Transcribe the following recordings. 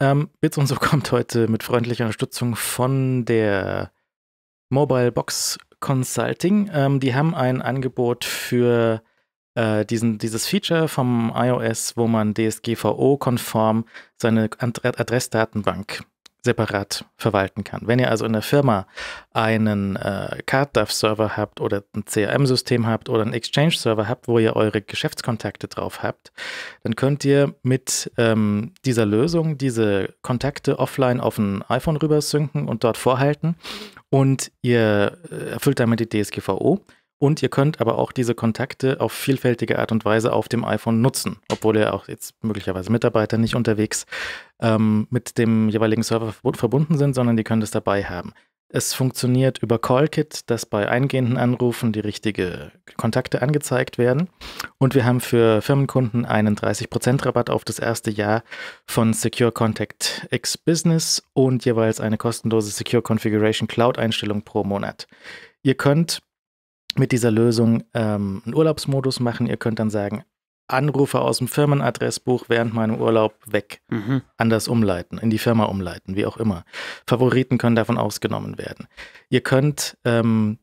Ähm, Bits und so kommt heute mit freundlicher Unterstützung von der Mobile Box Consulting. Ähm, die haben ein Angebot für äh, diesen, dieses Feature vom iOS, wo man DSGVO-konform seine Adressdatenbank separat verwalten kann. Wenn ihr also in der Firma einen äh, CardDAV-Server habt oder ein CRM-System habt oder einen Exchange-Server habt, wo ihr eure Geschäftskontakte drauf habt, dann könnt ihr mit ähm, dieser Lösung diese Kontakte offline auf ein iPhone rübersynken und dort vorhalten und ihr äh, erfüllt damit die DSGVO. Und ihr könnt aber auch diese Kontakte auf vielfältige Art und Weise auf dem iPhone nutzen, obwohl ihr auch jetzt möglicherweise Mitarbeiter nicht unterwegs ähm, mit dem jeweiligen Server verbunden sind, sondern die können das dabei haben. Es funktioniert über CallKit, dass bei eingehenden Anrufen die richtigen Kontakte angezeigt werden. Und wir haben für Firmenkunden einen 30% Rabatt auf das erste Jahr von Secure Contact X Business und jeweils eine kostenlose Secure Configuration Cloud Einstellung pro Monat. Ihr könnt mit dieser Lösung ähm, einen Urlaubsmodus machen. Ihr könnt dann sagen, Anrufe aus dem Firmenadressbuch während meinem Urlaub weg, mhm. anders umleiten, in die Firma umleiten, wie auch immer. Favoriten können davon ausgenommen werden. Ihr könnt ähm,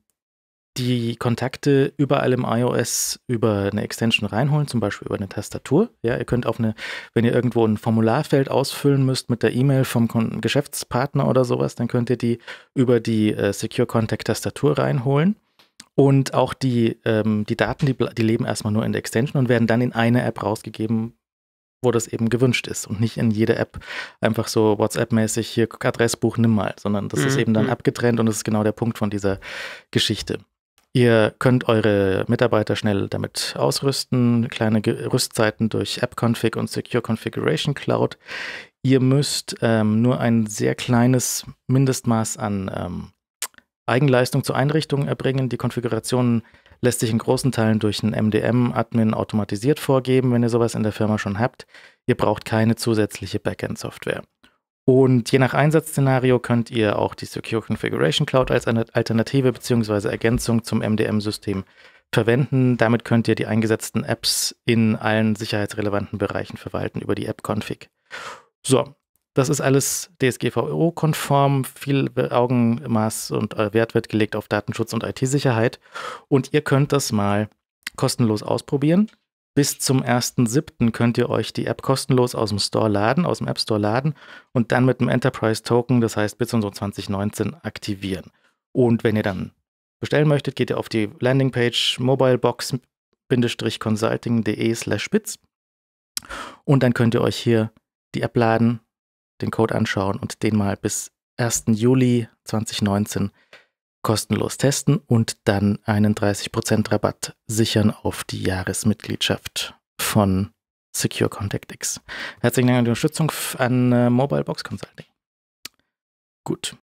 die Kontakte überall im iOS über eine Extension reinholen, zum Beispiel über eine Tastatur. Ja, ihr könnt auf eine, wenn ihr irgendwo ein Formularfeld ausfüllen müsst mit der E-Mail vom Geschäftspartner oder sowas, dann könnt ihr die über die äh, Secure Contact Tastatur reinholen. Und auch die, ähm, die Daten, die, die leben erstmal nur in der Extension und werden dann in eine App rausgegeben, wo das eben gewünscht ist und nicht in jede App einfach so WhatsApp-mäßig hier Adressbuch nimm mal, sondern das mhm. ist eben dann mhm. abgetrennt und das ist genau der Punkt von dieser Geschichte. Ihr könnt eure Mitarbeiter schnell damit ausrüsten, kleine Ge Rüstzeiten durch App-Config und Secure Configuration Cloud. Ihr müsst ähm, nur ein sehr kleines Mindestmaß an ähm, Eigenleistung zur Einrichtung erbringen. Die Konfiguration lässt sich in großen Teilen durch einen MDM-Admin automatisiert vorgeben, wenn ihr sowas in der Firma schon habt. Ihr braucht keine zusätzliche Backend-Software. Und je nach Einsatzszenario könnt ihr auch die Secure Configuration Cloud als eine Alternative bzw. Ergänzung zum MDM-System verwenden. Damit könnt ihr die eingesetzten Apps in allen sicherheitsrelevanten Bereichen verwalten über die App-Config. So, das ist alles DSGVO-konform. Viel Augenmaß und äh, Wert wird gelegt auf Datenschutz und IT-Sicherheit. Und ihr könnt das mal kostenlos ausprobieren. Bis zum 1.7. könnt ihr euch die App kostenlos aus dem Store laden, aus dem App Store laden und dann mit einem Enterprise Token, das heißt bis zum 2019, aktivieren. Und wenn ihr dann bestellen möchtet, geht ihr auf die Landingpage mobilebox-consulting.de slash spitz und dann könnt ihr euch hier die App laden den Code anschauen und den mal bis 1. Juli 2019 kostenlos testen und dann einen 30% Rabatt sichern auf die Jahresmitgliedschaft von Secure Contact X. Herzlichen Dank an die Unterstützung an äh, Mobile Box Consulting. Gut,